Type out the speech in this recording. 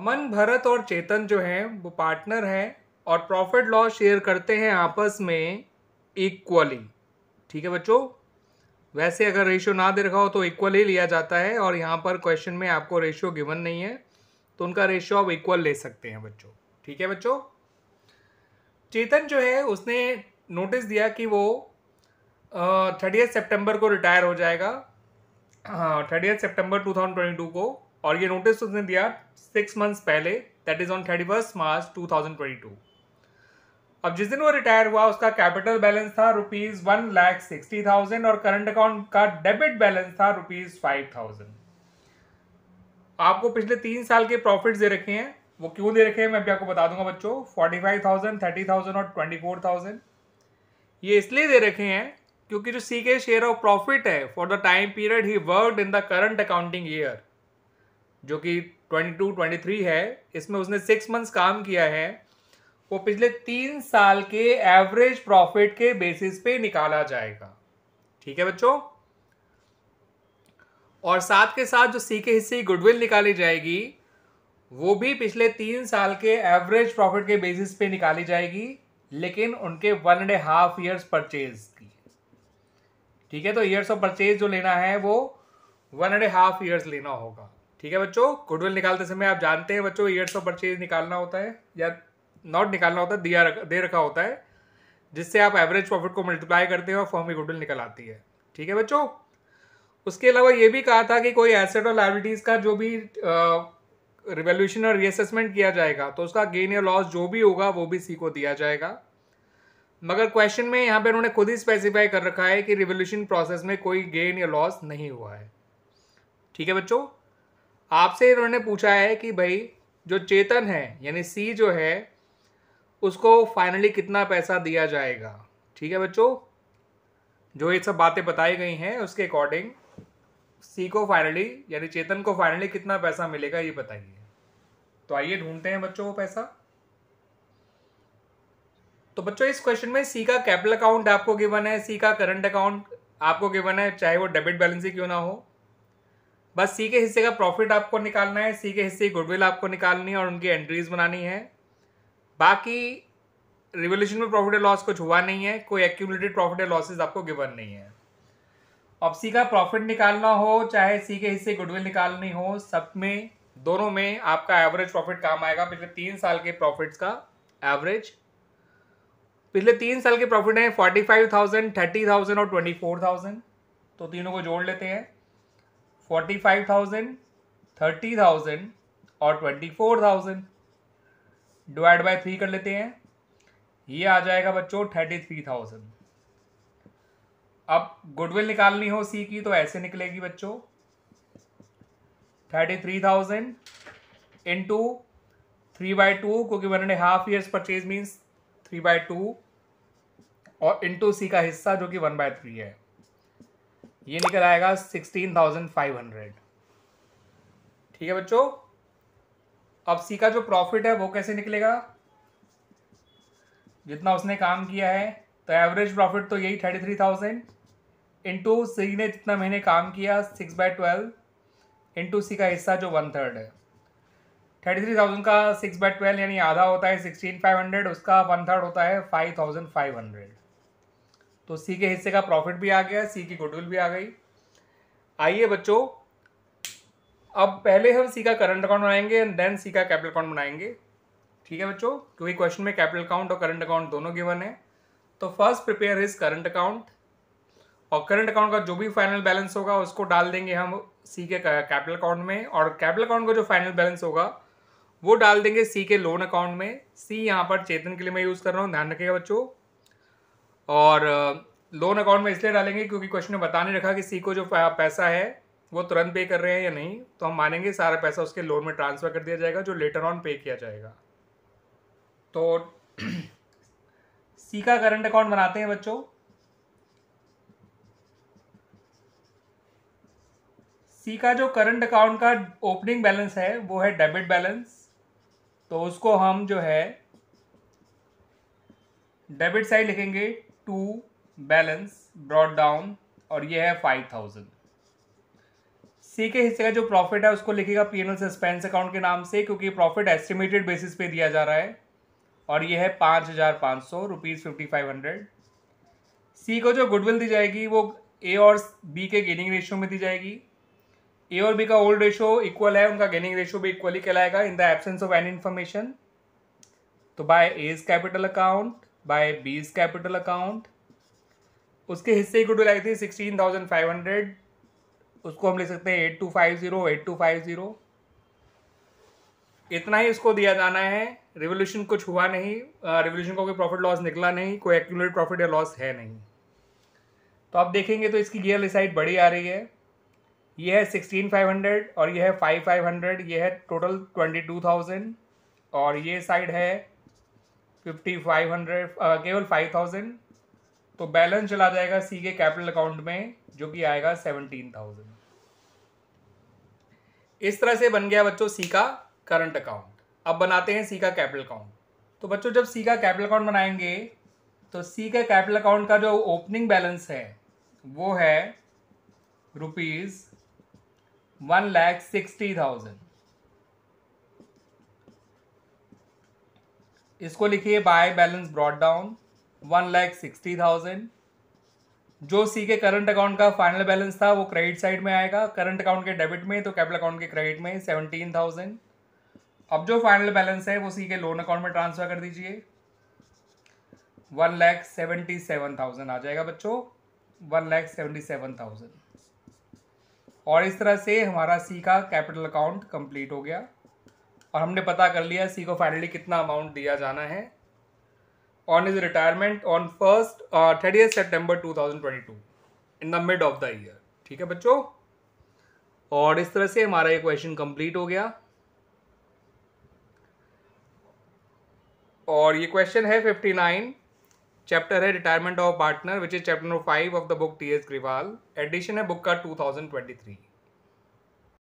अमन भरत और चेतन जो हैं वो पार्टनर हैं और प्रॉफिट लॉस शेयर करते हैं आपस में इक्वली ठीक है बच्चों वैसे अगर रेशियो ना दे रखा हो तो इक्वल ही लिया जाता है और यहाँ पर क्वेश्चन में आपको रेशियो गिवन नहीं है तो उनका रेशियो आप इक्वल ले सकते हैं बच्चों ठीक है बच्चों चेतन जो है उसने नोटिस दिया कि वो थर्टी सितंबर को रिटायर हो जाएगा हाँ थर्टी सितंबर 2022 को और ये नोटिस उसने दिया सिक्स मंथ्स पहले that is on thirty first March two thousand twenty two अब जिस दिन वो रिटायर हुआ उसका कैपिटल बैलेंस था rupees one lakh sixty thousand और करंट अकाउंट का डेबिट बैलेंस था रुपीज़ फाइव थाउजेंड आपको पिछले तीन साल के प्रॉफिट दे रखे हैं वो क्यों दे रखे हैं मैं भी आपको बता दूंगा बच्चों forty five thousand thirty thousand और ट्वेंटी फोर थाउजेंड ये इसलिए दे रखे हैं क्योंकि जो सी के शेयर ऑफ प्रॉफिट है for the time period he work in the current accounting year जो कि 22 23 है इसमें उसने सिक्स मंथ्स काम किया है वो पिछले तीन साल के एवरेज प्रॉफिट के बेसिस पे निकाला जाएगा ठीक है बच्चों और साथ के साथ जो सी के हिस्से गुडविल निकाली जाएगी वो भी पिछले तीन साल के एवरेज प्रॉफिट के बेसिस पे निकाली जाएगी लेकिन उनके one and half years purchase की ठीक है तो ईयर्स ऑफ परचेज जो लेना है वो वन एंड हाफ ईयर्स लेना होगा ठीक है बच्चों गुडविल निकालते समय आप जानते हैं बच्चों ईयर्स ऑफ परचेज निकालना होता है या नॉट निकालना होता है दिया रख, दे रखा होता है जिससे आप एवरेज प्रॉफिट को मल्टीप्लाई करते हैं और फॉर्म की गुडविल निकल आती है ठीक है बच्चों उसके अलावा ये भी कहा था कि कोई एसेट और लाइबिलिटीज़ का जो भी रिवोल्यूशन और रीअसेसमेंट किया जाएगा तो उसका गेन या लॉस जो भी होगा वो भी सी को दिया जाएगा मगर क्वेश्चन में यहाँ पर उन्होंने खुद ही स्पेसिफाई कर रखा है कि रिवोल्यूशन प्रोसेस में कोई गेन या लॉस नहीं हुआ है ठीक है बच्चों आपसे इन्होंने पूछा है कि भाई जो चेतन है यानी सी जो है उसको फाइनली कितना पैसा दिया जाएगा ठीक है बच्चों जो ये सब बातें बताई गई हैं उसके अकॉर्डिंग सी को फाइनली यानी चेतन को फाइनली कितना पैसा मिलेगा ये बताइए तो आइए ढूंढते हैं बच्चों वो पैसा तो बच्चों इस क्वेश्चन में सी का कैपिटल अकाउंट आपको गिवन है सी का करंट अकाउंट आपको गिवन है चाहे वो डेबिट बैलेंस ही क्यों ना हो बस सी के हिस्से का प्रॉफिट आपको निकालना है सी के हिस्से की गुडविल आपको निकालनी है और उनकी एंट्रीज बनानी है बाकी रिवोल्यूशन में प्रॉफिट एंड लॉस कुछ हुआ नहीं है कोई एक्यूमलेटेड प्रॉफिट एंड लॉसेज आपको गिवन नहीं है अब सी का प्रॉफिट निकालना हो चाहे सी के हिस्से गुडविल निकालनी हो सब में दोनों में आपका एवरेज प्रॉफिट काम आएगा पिछले तीन साल के प्रॉफिट्स का एवरेज पिछले तीन साल के प्रॉफिट हैं forty five thousand thirty thousand और ट्वेंटी फोर थाउजेंड तो तीनों को जोड़ लेते हैं forty five thousand thirty thousand और twenty four thousand divide by three कर लेते हैं ये आ जाएगा बच्चों थर्टी थ्री थाउजेंड अब गुडविल निकालनी हो सी की तो ऐसे निकलेगी बच्चों thirty three thousand into three by two क्योंकि one and half years purchase means three by two और इंटू सी का हिस्सा जो कि वन बाय थ्री है ये निकल आएगा सिक्सटीन थाउजेंड फाइव हंड्रेड ठीक है बच्चों अब सी का जो प्रॉफिट है वो कैसे निकलेगा जितना उसने काम किया है तो एवरेज प्रॉफिट तो यही thirty three thousand into C ने जितना महीने काम किया six by twelve into C का हिस्सा जो वन थर्ड है थर्टी थ्री थाउजेंड का सिक्स बाय ट्वेल्व यानी आधा होता है सिक्सटीन फाइव हंड्रेड उसका वन थर्ड होता है फाइव थाउजेंड फाइव हंड्रेड तो सी के हिस्से का प्रॉफिट भी आ गया सी की गुडविल भी आ गई आइए बच्चों अब पहले हम सी का करंट अकाउंट बनाएंगे एंड देन सी का कैपिटल अकाउंट बनाएंगे ठीक है बच्चों क्योंकि क्वेश्चन में कैपिटल अकाउंट और करंट अकाउंट दोनों गिवन है तो first prepare his current account और करंट अकाउंट का जो भी फाइनल बैलेंस होगा उसको डाल देंगे हम सी के कैपिटल अकाउंट में और कैपिटल अकाउंट का जो फाइनल बैलेंस होगा वो डाल देंगे सी के लोन अकाउंट में सी यहाँ पर चेतन के लिए मैं यूज़ कर रहा हूँ ध्यान रखिएगा बच्चों और लोन अकाउंट में इसलिए डालेंगे क्योंकि क्वेश्चन ने बता नहीं रखा कि सी को जो पैसा है वो तुरंत पे कर रहे हैं या नहीं तो हम मानेंगे सारा पैसा उसके लोन में ट्रांसफ़र कर दिया जाएगा जो लेटर ऑन पे किया जाएगा तो सी का करंट अकाउंट बनाते हैं बच्चों सी का जो करंट अकाउंट का ओपनिंग बैलेंस है वो है डेबिट बैलेंस तो उसको हम जो है डेबिट साइड लिखेंगे टू बैलेंस ब्रॉड डाउन और ये है फाइव थाउजेंड सी के हिस्से का जो प्रॉफिट है उसको लिखेगा P N L suspense account के नाम से क्योंकि प्रॉफिट एस्टिमेटेड बेसिस पे दिया जा रहा है और ये है पाँच हज़ार पाँच सौ rupees fifty five hundred C को जो गुडविल दी जाएगी वो ए और बी के गेनिंग रेशियो में दी जाएगी ए और बी का ओल्ड रेशियो इक्वल है उनका गेनिंग रेशियो भी इक्वली कहलाएगा in the absence of any information तो by A's capital account by B's capital account उसके हिस्से की गुडविल आई थी सिक्सटीन थाउजेंड फाइव हंड्रेड उसको हम ले सकते हैं eight two five zero eight two five zero इतना ही उसको दिया जाना है रिवोल्यूशन कुछ हुआ नहीं रिवोल्यूशन का कोई प्रॉफिट लॉस निकला नहीं कोई एक्यूलेट प्रॉफिट या लॉस है नहीं तो आप देखेंगे तो इसकी गियर साइड बड़ी आ रही है यह है सिक्सटीन फाइव हंड्रेड और यह है फाइव फाइव हंड्रेड यह है टोटल ट्वेंटी टू थाउजेंड और ये साइड है फिफ्टी फाइव हंड्रेड केवल फाइव थाउजेंड तो बैलेंस चला जाएगा सी के कैपिटल अकाउंट में जो कि आएगा सेवनटीन थाउजेंड इस तरह से बन गया बच्चों सी का करंट अकाउंट अब बनाते हैं सी का कैपिटल अकाउंट तो बच्चों जब सी का कैपिटल अकाउंट बनाएंगे तो सी का कैपिटल अकाउंट का जो ओपनिंग बैलेंस है वो है rupees one lakh sixty thousand इसको लिखिए by balance brought down one lakh sixty thousand जो सी के करंट अकाउंट का फाइनल बैलेंस था वो क्रेडिट साइड में आएगा करंट अकाउंट के डेबिट में तो कैपिटल अकाउंट के क्रेडिट में सेवनटीन थाउजेंड अब जो फाइनल बैलेंस है वो सी के लोन अकाउंट में ट्रांसफर कर दीजिए one lakh seventy seven thousand आ जाएगा बच्चों one lakh seventy seven thousand और इस तरह से हमारा सी का कैपिटल अकाउंट कंप्लीट हो गया और हमने पता कर लिया सी को फाइनली कितना अमाउंट दिया जाना है on his retirement on first thirty September to in the mid of the year ठीक है बच्चों और इस तरह से हमारा ये क्वेश्चन कंप्लीट हो गया और ये क्वेश्चन है फिफ्टी नाइन चैप्टर है retirement of partner which is chapter five of the book T S Grewal edition है बुक का टू थाउजेंड ट्वेंटी थ्री